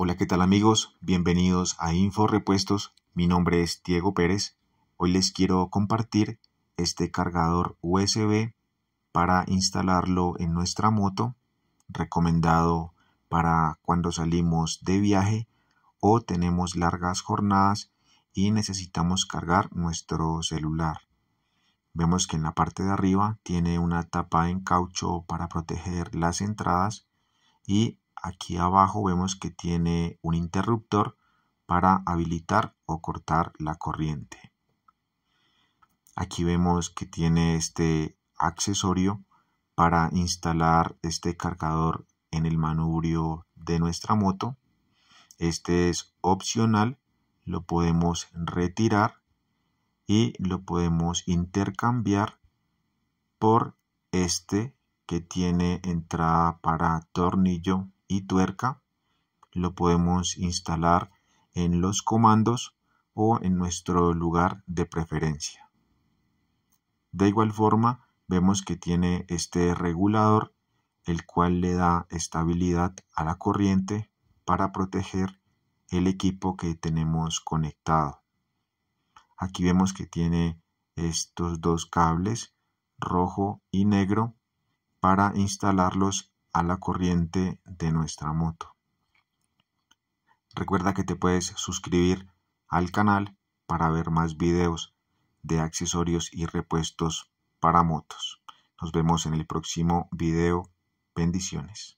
Hola, ¿qué tal amigos? Bienvenidos a Info Repuestos. Mi nombre es Diego Pérez. Hoy les quiero compartir este cargador USB para instalarlo en nuestra moto, recomendado para cuando salimos de viaje o tenemos largas jornadas y necesitamos cargar nuestro celular. Vemos que en la parte de arriba tiene una tapa en caucho para proteger las entradas y aquí abajo vemos que tiene un interruptor para habilitar o cortar la corriente. Aquí vemos que tiene este accesorio para instalar este cargador en el manubrio de nuestra moto. Este es opcional, lo podemos retirar y lo podemos intercambiar por este que tiene entrada para tornillo y tuerca. Lo podemos instalar en los comandos o en nuestro lugar de preferencia. De igual forma, vemos que tiene este regulador, el cual le da estabilidad a la corriente para proteger el equipo que tenemos conectado. Aquí vemos que tiene estos dos cables, rojo y negro, para instalarlos la corriente de nuestra moto. Recuerda que te puedes suscribir al canal para ver más videos de accesorios y repuestos para motos. Nos vemos en el próximo video. Bendiciones.